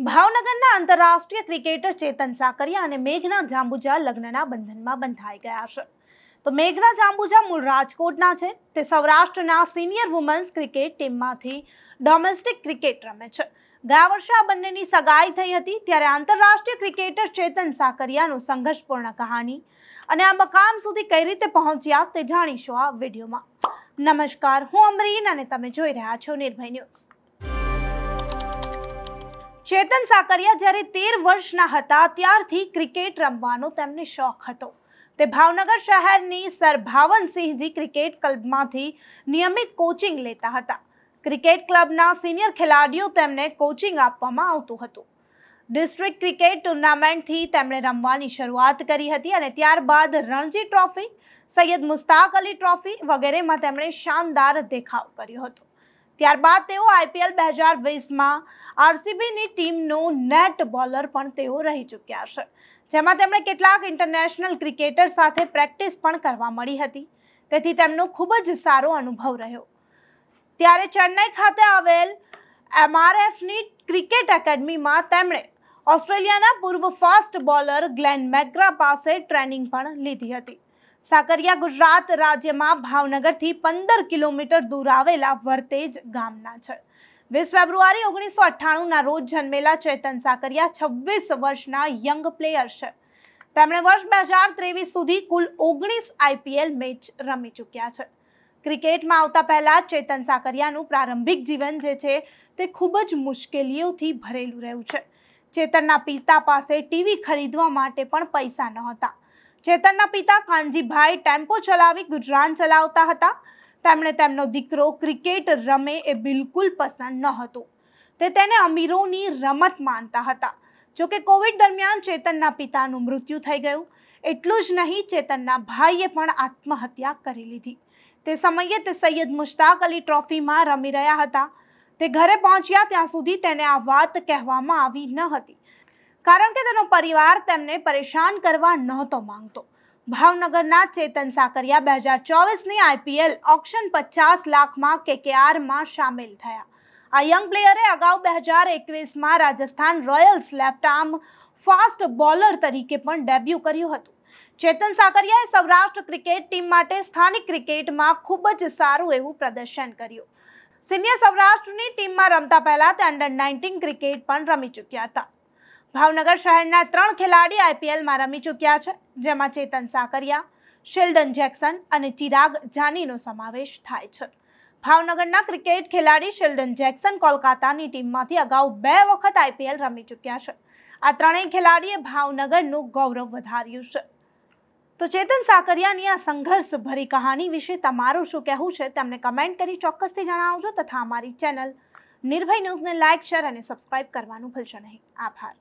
ભાવનગરના આંતરરાષ્ટ્રીય ક્રિકેટર ચેતન સાકરિયા અને મેઘના જાંબુજા લગ્નના બંધનમાં બંધાઈ ગયા છે તો મેઘના જાંબુજા મૂળ રાજકોટના છે તે સૌરાષ્ટ્રના સિનિયર વુમન્સ ક્રિકેટ ટીમમાંથી ડોમેસ્ટિક ક્રિકેટ રમે છે ગયા વર્ષે આ બંનેની સગાઈ થઈ હતી ત્યારે આંતરરાષ્ટ્રીય ક્રિકેટર ચેતન સાકરિયાનું સંઘર્ષપૂર્ણ કહાની અને આ મકામ સુધી કઈ રીતે પહોંચ્યા તે જાણીશું આ વિડીયોમાં નમસ્કાર હું અમરીન અને તમે જોઈ રહ્યા છો નિર્ભય ન્યૂઝ ચેતન સાકરિયા જ્યારે તેર વર્ષના હતા ત્યારથી ક્રિકેટ રમવાનો તેમને શોખ હતો તે ભાવનગર શહેરની સર ભાવનસિંહજી ક્રિકેટ ક્લબમાંથી નિયમિત કોચિંગ લેતા હતા ક્રિકેટ ક્લબના સિનિયર ખેલાડીઓ તેમને કોચિંગ આપવામાં આવતું હતું ડિસ્ટ્રિક્ટ ક્રિકેટ ટુર્નામેન્ટથી તેમણે રમવાની શરૂઆત કરી હતી અને ત્યારબાદ રણજી ટ્રોફી સૈયદ મુસ્તાક અલી ટ્રોફી વગેરેમાં તેમણે શાનદાર દેખાવ કર્યો હતો ત્યારબાદ તેઓ આઈપીએલ બે હજાર વીસમાં આરસીબીની ટીમનું નેટ બોલર પણ તેઓ રહી ચૂક્યા છે જેમાં તેમણે કેટલાક ઇન્ટરનેશનલ ક્રિકેટર સાથે પ્રેક્ટિસ પણ કરવા મળી હતી તેથી તેમનો ખૂબ જ સારો અનુભવ રહ્યો ત્યારે ચેન્નાઈ ખાતે આવેલ એમઆરએફની ક્રિકેટ એકેડમીમાં તેમણે ઓસ્ટ્રેલિયાના પૂર્વ ફાસ્ટ બોલર ગ્લેન મેગ્રા પાસે ટ્રેનિંગ પણ લીધી હતી સાકરિયા ગુજરાત રાજ્યમાં ભાવનગરથી પંદર કિલોમીટર દૂર આવેલા વર્તેજ ગામના છે વીસ ફેબ્રુઆરી ઓગણીસો અઠ્ઠાણુંના રોજ જન્મેલા ચેતન સાકરિયા છવ્વીસ વર્ષના યંગ પ્લેયર છે તેમણે વર્ષ બે હજાર ત્રેવીસ સુધી કુલ ઓગણીસ આઈપીએલ મેચ રમી ચૂક્યા છે ક્રિકેટમાં આવતા પહેલા ચેતન સાકરિયાનું પ્રારંભિક જીવન જે છે તે ખૂબ જ મુશ્કેલીઓથી ભરેલું રહ્યું છે ચેતનના પિતા પાસે ટીવી ખરીદવા માટે પણ પૈસા નહોતા ચેતનના પિતા કાનજીભાઈ ટેમ્પો ચલાવી ગુજરાન ચલાવતા હતા તેમણે તેમનો દીકરો ક્રિકેટ રમે એ બિલકુલ પસંદ ન હતો તે તેને અમીરોની રમત માનતા હતા જોકે કોવિડ દરમિયાન ચેતનના પિતાનું મૃત્યુ થઈ ગયું એટલું જ નહીં ચેતનના ભાઈએ પણ આત્મહત્યા કરી લીધી તે સમયે તે સૈયદ મુશ્તાક અલી ટ્રોફીમાં રમી રહ્યા હતા તે ઘરે પહોંચ્યા ત્યાં સુધી તેને આ વાત કહેવામાં આવી ન હતી કારણ કે તેનો પરિવાર તેમને પરેશાન કરવા નહોતો માંગતો ભાવનગરના ચેતન સાકરિયા બે હજાર ચોવીસની આઈપીએલ ઓક્શન પચાસ લાખમાં કેકેઆરમાં સામેલ થયા આ યંગ પ્લેયરે અગાઉ બે હજાર એકવીસમાં Rajasthan Royals left arm fast bowler તરીકે પણ ડેબ્યુ કર્યું હતું ચેતન સાકરિયાએ સૌરાષ્ટ્ર ક્રિકેટ ટીમ માટે સ્થાનિક ક્રિકેટમાં ખૂબ જ સારું એવું પ્રદર્શન કર્યું સિનિયર સૌરાષ્ટ્રની ટીમમાં રમતા પહેલા તે અંડર નાઇન્ટીન ક્રિકેટ પણ રમી ચૂક્યા હતા ભાવનગર શહેરના ત્રણ ખેલાડી આઈપીએલમાં રમી ચૂક્યા છે જેમાં ચેતન સાકરિયા શેલ્ડન જેક્સન અને ચિરાગ જાનીનો સમાવેશ થાય છે ભાવનગરના ક્રિકેટ ખેલાડી શેલ્ડન જેક્સન કોલકાતાની ટીમમાંથી અગાઉ બે વખત આઈપીએલ રમી ચૂક્યા છે આ ત્રણેય ખેલાડીએ ભાવનગરનું ગૌરવ વધાર્યું છે તો ચેતન સાકરિયાની આ સંઘર્ષ ભરી કહાની વિશે તમારું શું કહેવું છે તેમને કમેન્ટ કરી ચોક્કસથી જણાવજો તથા અમારી ચેનલ નિર્ભય ન્યૂઝને લાઇક શેર અને સબસ્ક્રાઇબ કરવાનું ભૂલશો નહીં આભાર